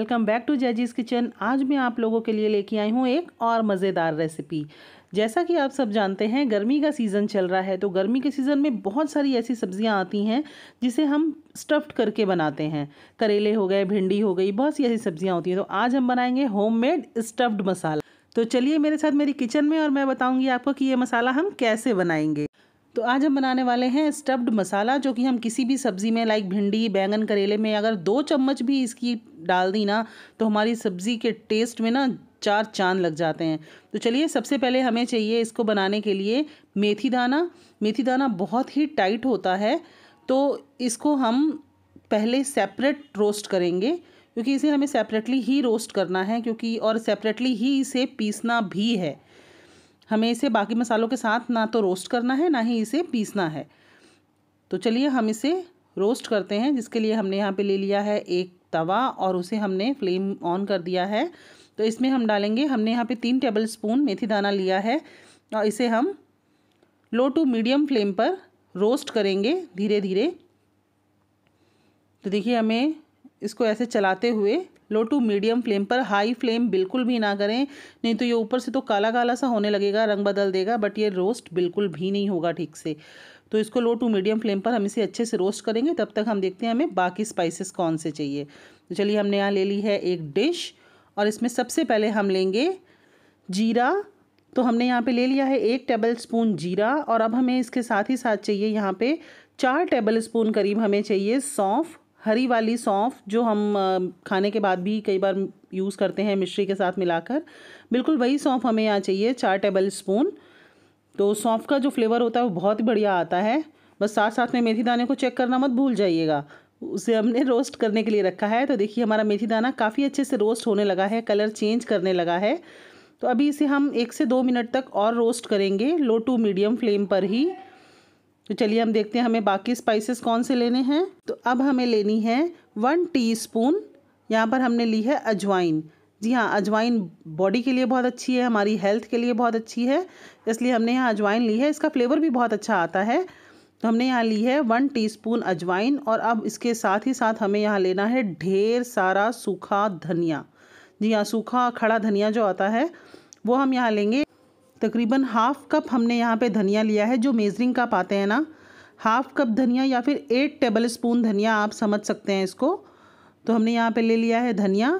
welcome back to जैजीज़ kitchen आज मैं आप लोगों के लिए लेके आई हूँ एक और मज़ेदार रेसिपी जैसा कि आप सब जानते हैं गर्मी का सीज़न चल रहा है तो गर्मी के सीज़न में बहुत सारी ऐसी सब्ज़ियाँ आती हैं जिसे हम स्टफ्ड करके बनाते हैं करेले हो गए भिंडी हो गई बहुत सी ऐसी सब्ज़ियाँ होती हैं तो आज हम बनाएंगे होममेड स्टफ्ड मसाला तो चलिए मेरे साथ मेरी किचन में और मैं बताऊँगी आपको कि ये मसाला हम कैसे बनाएंगे तो आज हम बनाने वाले हैं स्टफ्ड मसाला जो कि हम किसी भी सब्ज़ी में लाइक भिंडी बैंगन करेले में अगर दो चम्मच भी इसकी डाल दी ना तो हमारी सब्ज़ी के टेस्ट में ना चार चांद लग जाते हैं तो चलिए सबसे पहले हमें चाहिए इसको बनाने के लिए मेथी दाना मेथी दाना बहुत ही टाइट होता है तो इसको हम पहले सेपरेट रोस्ट करेंगे क्योंकि इसे हमें सेपरेटली ही रोस्ट करना है क्योंकि और सेपरेटली ही इसे पीसना भी है हमें इसे बाकी मसालों के साथ ना तो रोस्ट करना है ना ही इसे पीसना है तो चलिए हम इसे रोस्ट करते हैं जिसके लिए हमने यहाँ पे ले लिया है एक तवा और उसे हमने फ्लेम ऑन कर दिया है तो इसमें हम डालेंगे हमने यहाँ पे तीन टेबल स्पून मेथी दाना लिया है और इसे हम लो टू मीडियम फ्लेम पर रोस्ट करेंगे धीरे धीरे तो देखिए हमें इसको ऐसे चलाते हुए लो टू मीडियम फ्लेम पर हाई फ्लेम बिल्कुल भी ना करें नहीं तो ये ऊपर से तो काला काला सा होने लगेगा रंग बदल देगा बट ये रोस्ट बिल्कुल भी नहीं होगा ठीक से तो इसको लो टू मीडियम फ्लेम पर हम इसे अच्छे से रोस्ट करेंगे तब तक हम देखते हैं हमें बाकी स्पाइसेस कौन से चाहिए तो चलिए हमने यहाँ ले ली है एक डिश और इसमें सबसे पहले हम लेंगे जीरा तो हमने यहाँ पे ले लिया है एक टेबल स्पून जीरा और अब हमें इसके साथ ही साथ चाहिए यहाँ पे चार टेबल स्पून करीब हमें चाहिए सौंफ हरी वाली सौंफ जो हम खाने के बाद भी कई बार यूज़ करते हैं मिश्री के साथ मिलाकर बिल्कुल वही सौंफ हमें यहाँ चाहिए चार टेबल स्पून तो सौंफ का जो फ्लेवर होता है वो बहुत बढ़िया आता है बस साथ साथ में मेथी दाने को चेक करना मत भूल जाइएगा उसे हमने रोस्ट करने के लिए रखा है तो देखिए हमारा मेथी दाना काफ़ी अच्छे से रोस्ट होने लगा है कलर चेंज करने लगा है तो अभी इसे हम एक से दो मिनट तक और रोस्ट करेंगे लो टू मीडियम फ्लेम पर ही तो चलिए हम देखते हैं हमें बाकी स्पाइसेस कौन से लेने हैं तो अब हमें लेनी है वन टीस्पून यहाँ पर हमने ली है अजवाइन जी हाँ अजवाइन बॉडी के लिए बहुत अच्छी है हमारी हेल्थ के लिए बहुत अच्छी है इसलिए हमने यहाँ अजवाइन ली है इसका फ्लेवर भी बहुत अच्छा आता है तो हमने यहाँ ली है वन टी अजवाइन और अब इसके साथ ही साथ हमें यहाँ लेना है ढेर सारा सूखा धनिया जी हाँ सूखा खड़ा धनिया जो आता है वो हम यहाँ लेंगे तकरीबन हाफ़ कप हमने यहाँ पे धनिया लिया है जो मेज़रिंग कप आते हैं ना हाफ़ कप धनिया या फिर एट टेबल स्पून धनिया आप समझ सकते हैं इसको तो हमने यहाँ पे ले लिया है धनिया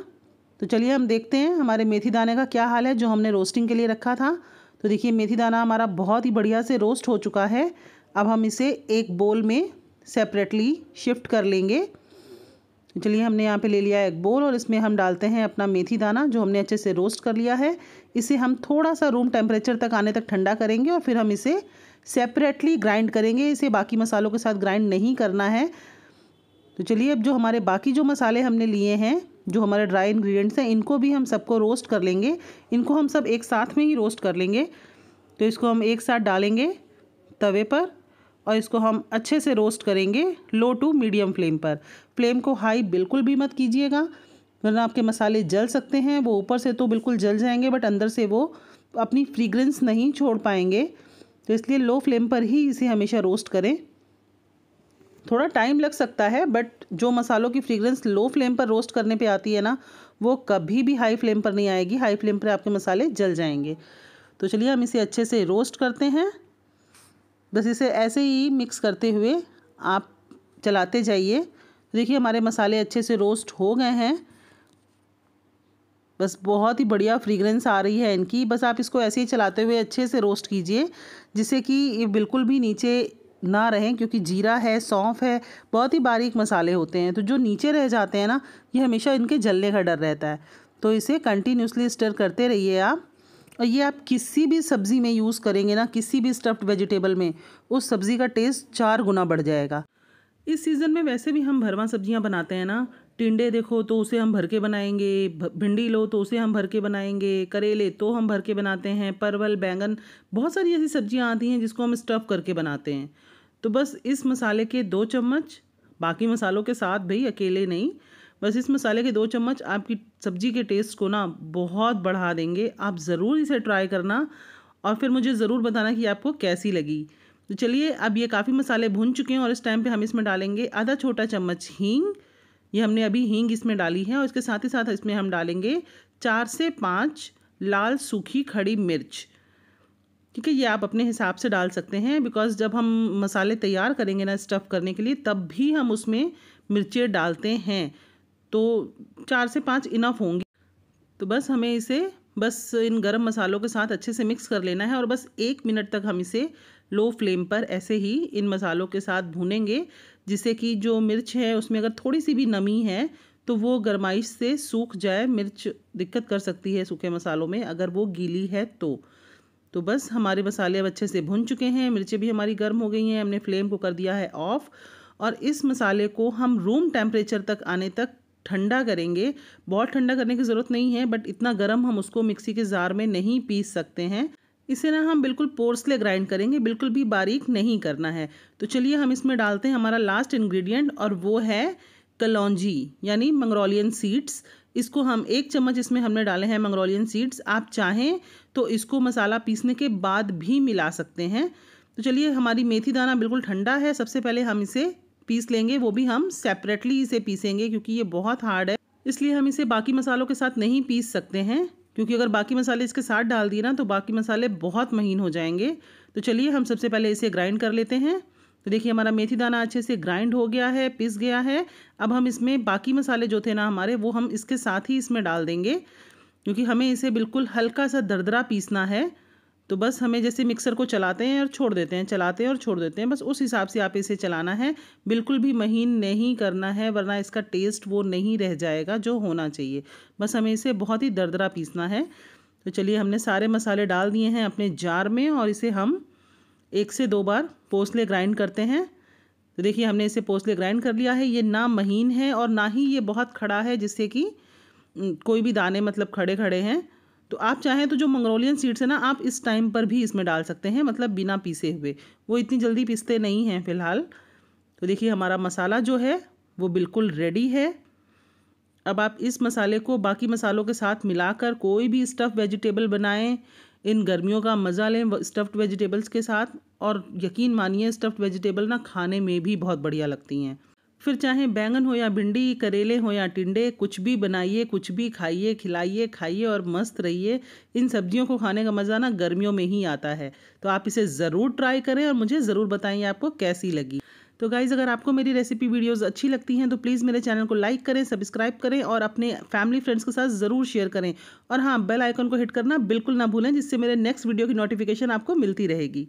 तो चलिए हम देखते हैं हमारे मेथी दाने का क्या हाल है जो हमने रोस्टिंग के लिए रखा था तो देखिए मेथी दाना हमारा बहुत ही बढ़िया से रोस्ट हो चुका है अब हम इसे एक बोल में सेपरेटली शिफ्ट कर लेंगे तो चलिए हमने यहाँ पे ले लिया एक बोल और इसमें हम डालते हैं अपना मेथी दाना जो हमने अच्छे से रोस्ट कर लिया है इसे हम थोड़ा सा रूम टेम्परेचर तक आने तक ठंडा करेंगे और फिर हम इसे सेपरेटली ग्राइंड करेंगे इसे बाकी मसालों के साथ ग्राइंड नहीं करना है तो चलिए अब जो हमारे बाकी जो मसाले हमने लिए हैं जो हमारे ड्राई इन्ग्रीडियंट्स हैं इनको भी हम सबको रोस्ट कर लेंगे इनको हम सब एक साथ में ही रोस्ट कर लेंगे तो इसको हम एक साथ डालेंगे तवे पर और इसको हम अच्छे से रोस्ट करेंगे लो टू मीडियम फ्लेम पर फ्लेम को हाई बिल्कुल भी मत कीजिएगा वरना आपके मसाले जल सकते हैं वो ऊपर से तो बिल्कुल जल जाएंगे बट अंदर से वो अपनी फ्रीग्रेंस नहीं छोड़ पाएंगे तो इसलिए लो फ्लेम पर ही इसे हमेशा रोस्ट करें थोड़ा टाइम लग सकता है बट जो मसालों की फ्रीग्रेंस लो फ्लेम पर रोस्ट करने पे आती है ना वो कभी भी हाई फ्लेम पर नहीं आएगी हाई फ्लेम पर आपके मसाले जल जाएंगे तो चलिए हम इसे अच्छे से रोस्ट करते हैं बस इसे ऐसे ही मिक्स करते हुए आप चलाते जाइए देखिए हमारे मसाले अच्छे से रोस्ट हो गए हैं बस बहुत ही बढ़िया फ्रीग्रेंस आ रही है इनकी बस आप इसको ऐसे ही चलाते हुए अच्छे से रोस्ट कीजिए जिससे कि ये बिल्कुल भी नीचे ना रहें क्योंकि जीरा है सौंफ है बहुत ही बारीक मसाले होते हैं तो जो नीचे रह जाते हैं ना ये हमेशा इनके जलने का डर रहता है तो इसे कंटिन्यूसली स्टर करते रहिए आप और ये आप किसी भी सब्ज़ी में यूज़ करेंगे ना किसी भी स्टफ्ड वेजिटेबल में उस सब्ज़ी का टेस्ट चार गुना बढ़ जाएगा इस सीज़न में वैसे भी हम भरवा सब्जियां बनाते हैं ना टिंडे देखो तो उसे हम भर के बनाएंगे भिंडी लो तो उसे हम भर के बनाएंगे करेले तो हम भर के बनाते हैं परवल बैंगन बहुत सारी ऐसी सब्जियां आती हैं जिसको हम स्टफ़ करके बनाते हैं तो बस इस मसाले के दो चम्मच बाकी मसालों के साथ भाई अकेले नहीं बस इस मसाले के दो चम्मच आपकी सब्जी के टेस्ट को ना बहुत बढ़ा देंगे आप ज़रूर इसे ट्राई करना और फिर मुझे ज़रूर बताना कि आपको कैसी लगी तो चलिए अब ये काफ़ी मसाले भुन चुके हैं और इस टाइम पे हम इसमें डालेंगे आधा छोटा चम्मच हींग ये हमने अभी हींग इसमें डाली है और इसके साथ ही साथ इसमें हम डालेंगे चार से पाँच लाल सूखी खड़ी मिर्च ठीक है ये आप अपने हिसाब से डाल सकते हैं बिकॉज जब हम मसाले तैयार करेंगे ना स्टफ़ करने के लिए तब भी हम उसमें मिर्चें डालते हैं तो चार से पाँच इनफ होंगी तो बस हमें इसे बस इन गरम मसालों के साथ अच्छे से मिक्स कर लेना है और बस एक मिनट तक हम इसे लो फ्लेम पर ऐसे ही इन मसालों के साथ भूनेंगे जिससे कि जो मिर्च है उसमें अगर थोड़ी सी भी नमी है तो वो गर्माइश से सूख जाए मिर्च दिक्कत कर सकती है सूखे मसालों में अगर वो गीली है तो तो बस हमारे मसाले अब अच्छे से भुन चुके हैं मिर्चें भी हमारी गर्म हो गई हैं हमने फ्लेम को कर दिया है ऑफ़ और इस मसाले को हम रूम टेम्परेचर तक आने तक ठंडा करेंगे बहुत ठंडा करने की ज़रूरत नहीं है बट इतना गर्म हम उसको मिक्सी के जार में नहीं पीस सकते हैं इसे ना हम बिल्कुल पोर्सले ग्राइंड करेंगे बिल्कुल भी बारीक नहीं करना है तो चलिए हम इसमें डालते हैं हमारा लास्ट इन्ग्रीडियंट और वो है कलौजी यानी मंगरोलियन सीड्स इसको हम एक चम्मच इसमें हमने डाले हैं मंगरोलियन सीड्स आप चाहें तो इसको मसाला पीसने के बाद भी मिला सकते हैं तो चलिए हमारी मेथी दाना बिल्कुल ठंडा है सबसे पहले हम इसे पीस लेंगे वो भी हम सेपरेटली इसे पीसेंगे क्योंकि ये बहुत हार्ड है इसलिए हम इसे बाकी मसालों के साथ नहीं पीस सकते हैं क्योंकि अगर बाकी मसाले इसके साथ डाल दिए ना तो बाकी मसाले बहुत महीन हो जाएंगे तो चलिए हम सबसे पहले इसे ग्राइंड कर लेते हैं तो देखिए हमारा मेथी दाना अच्छे से ग्राइंड हो गया है पिस गया है अब हम इसमें बाकी मसाले जो थे ना हमारे वो हम इसके साथ ही इसमें डाल देंगे क्योंकि हमें इसे बिल्कुल हल्का सा दरदरा पीसना है तो बस हमें जैसे मिक्सर को चलाते हैं और छोड़ देते हैं चलाते हैं और छोड़ देते हैं बस उस हिसाब से आप इसे चलाना है बिल्कुल भी महीन नहीं करना है वरना इसका टेस्ट वो नहीं रह जाएगा जो होना चाहिए बस हमें इसे बहुत ही दरदरा पीसना है तो चलिए हमने सारे मसाले डाल दिए हैं अपने जार में और इसे हम एक से दो बार पोसले ग्राइंड करते हैं तो देखिए हमने इसे पोसले ग्राइंड कर लिया है ये ना महीन है और ना ही ये बहुत खड़ा है जिससे कि कोई भी दाने मतलब खड़े खड़े हैं तो आप चाहें तो जो मंगरोलियन सीड्स है ना आप इस टाइम पर भी इसमें डाल सकते हैं मतलब बिना पीसे हुए वो इतनी जल्दी पीसते नहीं हैं फिलहाल तो देखिए हमारा मसाला जो है वो बिल्कुल रेडी है अब आप इस मसाले को बाकी मसालों के साथ मिलाकर कोई भी स्टफ़ वेजिटेबल बनाएं इन गर्मियों का मज़ा लें स्टफ्ड वेजिटेबल्स के साथ और यकीन मानिए स्टफ्ड वेजिटेबल ना खाने में भी बहुत बढ़िया लगती हैं फिर चाहे बैंगन हो या भिंडी करेले हो या टिंडे कुछ भी बनाइए कुछ भी खाइए खिलाइए खाइए और मस्त रहिए इन सब्जियों को खाने का मज़ा ना गर्मियों में ही आता है तो आप इसे ज़रूर ट्राई करें और मुझे ज़रूर बताएं आपको कैसी लगी तो गाइज़ अगर आपको मेरी रेसिपी वीडियोस अच्छी लगती हैं तो प्लीज़ मेरे चैनल को लाइक करें सब्सक्राइब करें और अपने फैमिली फ्रेंड्स के साथ ज़रूर शेयर करें और हाँ बेल आइकन को हिट करना बिल्कुल ना भूलें जिससे मेरे नेक्स्ट वीडियो की नोटिफिकेशन आपको मिलती रहेगी